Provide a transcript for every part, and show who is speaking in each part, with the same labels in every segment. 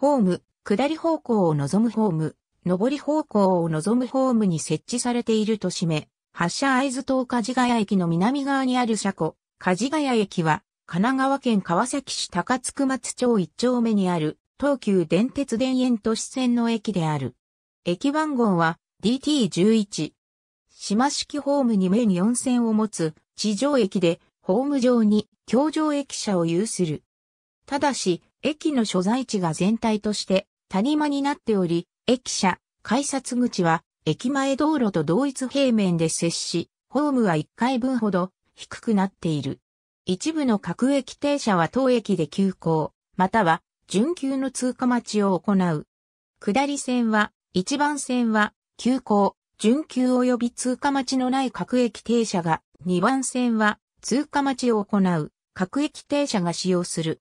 Speaker 1: ホーム、下り方向を望むホーム、上り方向を望むホームに設置されているとしめ、発車合図島梶ヶ谷駅の南側にある車庫、梶ヶ谷駅は、神奈川県川崎市高津区松町一丁目にある、東急電鉄田園都市線の駅である。駅番号は DT11。島式ホームに面4線を持つ地上駅で、ホーム上に橋上駅舎を有する。ただし、駅の所在地が全体として谷間になっており、駅舎、改札口は駅前道路と同一平面で接し、ホームは1階分ほど低くなっている。一部の各駅停車は当駅で急行、または準急の通過待ちを行う。下り線は、1番線は、急行、準急及び通過待ちのない各駅停車が、2番線は、通過待ちを行う、各駅停車が使用する。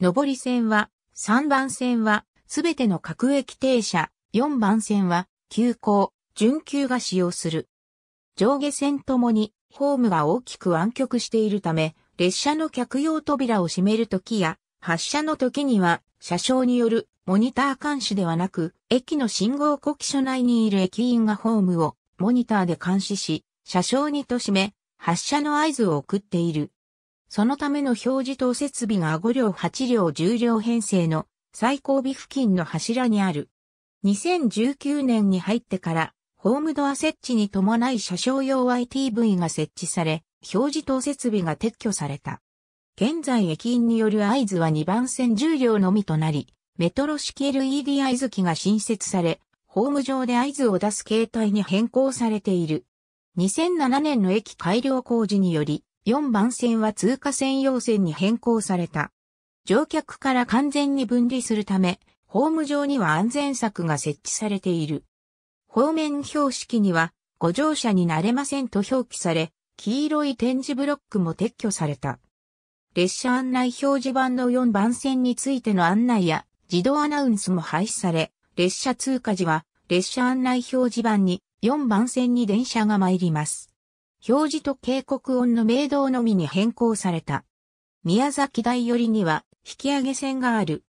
Speaker 1: 上り線は、3番線は、すべての各駅停車、4番線は、急行、準急が使用する。上下線ともに、ホームが大きく湾曲しているため、列車の客用扉を閉めるときや、発車のときには、車掌によるモニター監視ではなく、駅の信号呼気所内にいる駅員がホームをモニターで監視し、車掌にとしめ、発車の合図を送っている。そのための表示等設備が5両8両10両編成の最後尾付近の柱にある。2019年に入ってから、ホームドア設置に伴い車掌用 ITV が設置され、表示等設備が撤去された。現在駅員による合図は2番線10両のみとなり、メトロ式 LED 合図機が新設され、ホーム上で合図を出す形態に変更されている。2007年の駅改良工事により、4番線は通過専用線に変更された。乗客から完全に分離するため、ホーム上には安全柵が設置されている。方面標識には、ご乗車になれませんと表記され、黄色い点字ブロックも撤去された。列車案内表示板の4番線についての案内や自動アナウンスも廃止され、列車通過時は列車案内表示板に4番線に電車が参ります。表示と警告音の明道のみに変更された。宮崎台寄りには引き上げ線がある。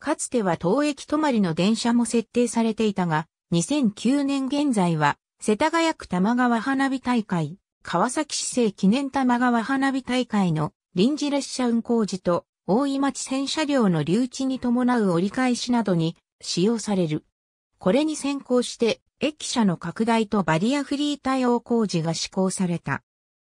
Speaker 1: かつては当駅止まりの電車も設定されていたが、2009年現在は、世田谷区玉川花火大会、川崎市政記念玉川花火大会の臨時列車運行時と、大井町線車両の留置に伴う折り返しなどに使用される。これに先行して駅舎の拡大とバリアフリー対応工事が施行された。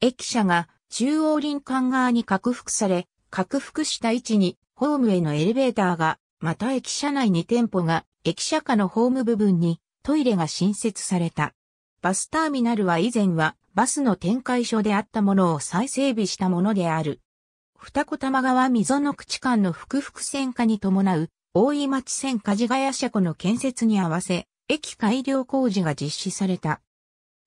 Speaker 1: 駅舎が中央林間側に拡幅され、拡幅した位置にホームへのエレベーターが、また駅舎内に店舗が、駅舎下のホーム部分にトイレが新設された。バスターミナルは以前はバスの展開所であったものを再整備したものである。二子玉川溝の口間の複々線化に伴う、大井町線梶ヶ谷車庫の建設に合わせ、駅改良工事が実施された。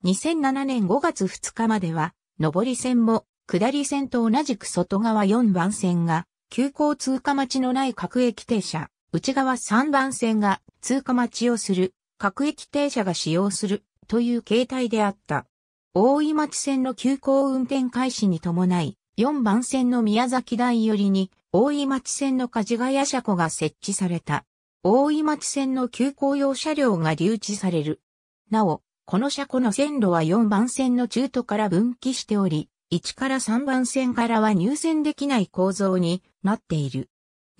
Speaker 1: 2007年5月2日までは、上り線も下り線と同じく外側4番線が、急行通過待ちのない各駅停車、内側3番線が通過待ちをする、各駅停車が使用するという形態であった。大井町線の急行運転開始に伴い、4番線の宮崎台寄りに、大井町線の梶ヶ谷車庫が設置された。大井町線の急行用車両が留置される。なお、この車庫の線路は4番線の中途から分岐しており、1から3番線からは入線できない構造になっている。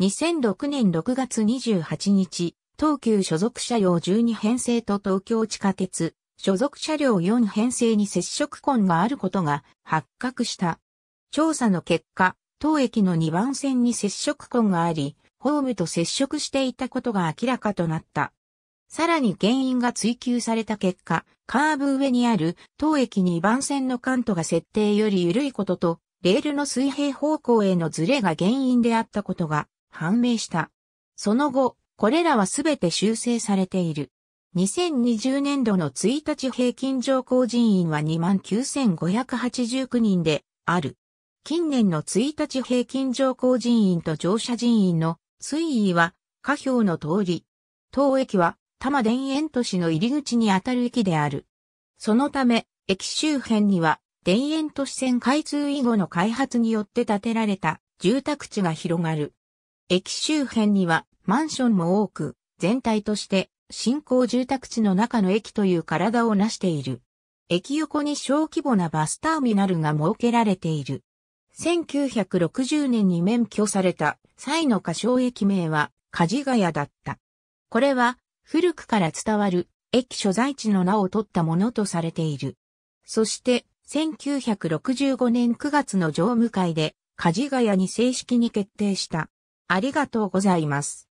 Speaker 1: 2006年6月28日、東急所属車両12編成と東京地下鉄、所属車両4編成に接触痕があることが発覚した。調査の結果、当駅の2番線に接触痕があり、ホームと接触していたことが明らかとなった。さらに原因が追求された結果、カーブ上にある当駅2番線のカントが設定より緩いことと、レールの水平方向へのズレが原因であったことが判明した。その後、これらはすべて修正されている。2020年度の1日平均乗降人員は29,589人である。近年の1日平均乗降人員と乗車人員の水位は、下表の通り。当駅は、多摩田園都市の入り口にあたる駅である。そのため、駅周辺には、田園都市線開通以後の開発によって建てられた住宅地が広がる。駅周辺にはマンションも多く、全体として新興住宅地の中の駅という体を成している。駅横に小規模なバスターミナルが設けられている。1960年に免許された際の歌唱駅名は梶ヶ谷だった。これは古くから伝わる駅所在地の名を取ったものとされている。そして1965年9月の常務会で梶ヶ谷に正式に決定した。ありがとうございます。